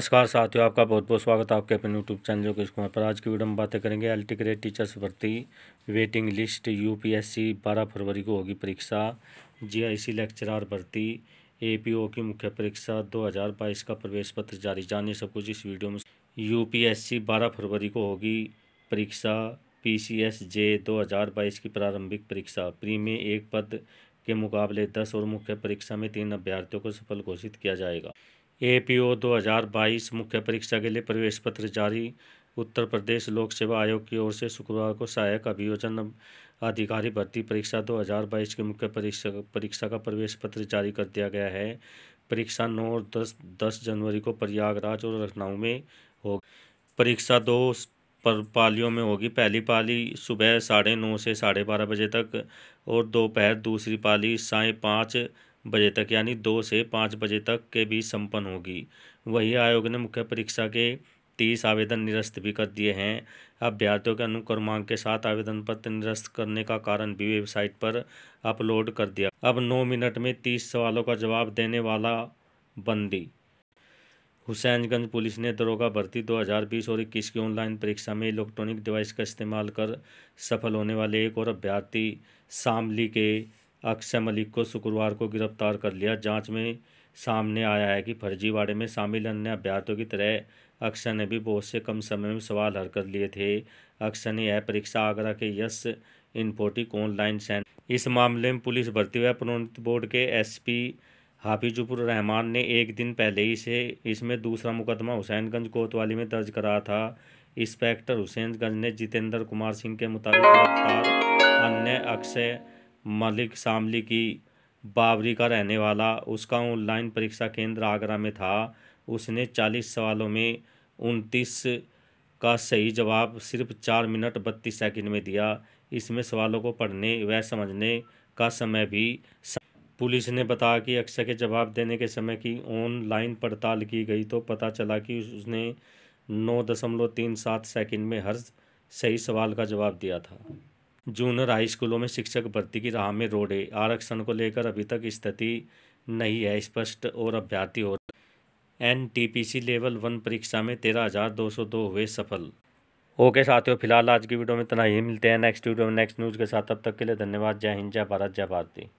नमस्कार साथियों आपका बहुत बहुत स्वागत है आपके अपने यूट्यूब चैनल जो किश कुमार पर आज की वीडियो में बातें करेंगे एल टी ग्रेड टीचर्स भर्ती वेटिंग लिस्ट यूपीएससी 12 फरवरी को होगी परीक्षा जीआईसी लेक्चरार भर्ती एपीओ की मुख्य परीक्षा 2022 का प्रवेश पत्र जारी जानिए सब कुछ इस वीडियो में सी बारह फरवरी को होगी परीक्षा पी सी एस जे दो हज़ार बाईस की प्रारंभिक परीक्षा प्री में एक पद के मुकाबले दस और मुख्य परीक्षा में तीन अभ्यर्थियों को सफल घोषित किया जाएगा ए पी ओ दो हज़ार बाईस मुख्य परीक्षा के लिए प्रवेश पत्र जारी उत्तर प्रदेश लोक सेवा आयोग की ओर से शुक्रवार को सहायक अभियोजन अधिकारी भर्ती परीक्षा 2022 की मुख्य परीक्षा परीक्षा का प्रवेश पत्र जारी कर दिया गया है परीक्षा 9 और 10 10 जनवरी को प्रयागराज और लखनऊ में होगी परीक्षा दो पर पालियों में होगी पहली पाली सुबह साढ़े नौ से साढ़े बारह बजे तक और दोपहर दूसरी पाली साय पाँच बजे तक यानी दो से पाँच बजे तक के बीच संपन्न होगी वही आयोग ने मुख्य परीक्षा के तीस आवेदन निरस्त भी कर दिए हैं अभ्यर्थियों के अनुक्रमांक के साथ आवेदन पत्र निरस्त करने का कारण भी वेबसाइट पर अपलोड कर दिया अब नौ मिनट में तीस सवालों का जवाब देने वाला बंदी हुसैनगंज पुलिस ने दरोगा भर्ती 2020 और इक्कीस की ऑनलाइन परीक्षा में इलेक्ट्रॉनिक डिवाइस का इस्तेमाल कर सफल होने वाले एक और अभ्यर्थी शामली के अक्षय मलिक को शुक्रवार को गिरफ्तार कर लिया जांच में सामने आया है कि फर्जीवाड़े में शामिल अन्य अभ्यर्थियों की तरह अक्षय ने भी बहुत से कम समय में सवाल हल कर लिए थे अक्षय ने यह परीक्षा आगरा के यश इन्फोटिक ऑनलाइन सेंटर इस मामले में पुलिस भर्ती व प्रोन्नत बोर्ड के एसपी हाफिजुपुर रहमान ने एक दिन पहले ही से इसमें दूसरा मुकदमा हुसैनगंज कोतवाली में दर्ज कराया था इंस्पेक्टर हुसैनगंज ने जितेंद्र कुमार सिंह के मुताबिक गिरफ्तार अन्य अक्षय मलिक शामली की बाबरी का रहने वाला उसका ऑनलाइन परीक्षा केंद्र आगरा में था उसने चालीस सवालों में उनतीस का सही जवाब सिर्फ चार मिनट बत्तीस सेकंड में दिया इसमें सवालों को पढ़ने व समझने का समय भी पुलिस ने बताया कि अक्षय के जवाब देने के समय की ऑनलाइन पड़ताल की गई तो पता चला कि उसने नौ दशमलव तीन सात सेकेंड में हर सही सवाल का जवाब दिया था जूनियर हाई स्कूलों में शिक्षक भर्ती की राह में रोड़े आरक्षण को लेकर अभी तक स्थिति नहीं है स्पष्ट और अभ्यर्थी हो सी लेवल वन परीक्षा में तेरह हज़ार दो सौ दो हुए सफल ओके साथियों फिलहाल आज की वीडियो में इतना ही मिलते हैं नेक्स्ट वीडियो में नेक्स्ट न्यूज़ के साथ तब तक के लिए धन्यवाद जय हिंद जय भारत जय भारती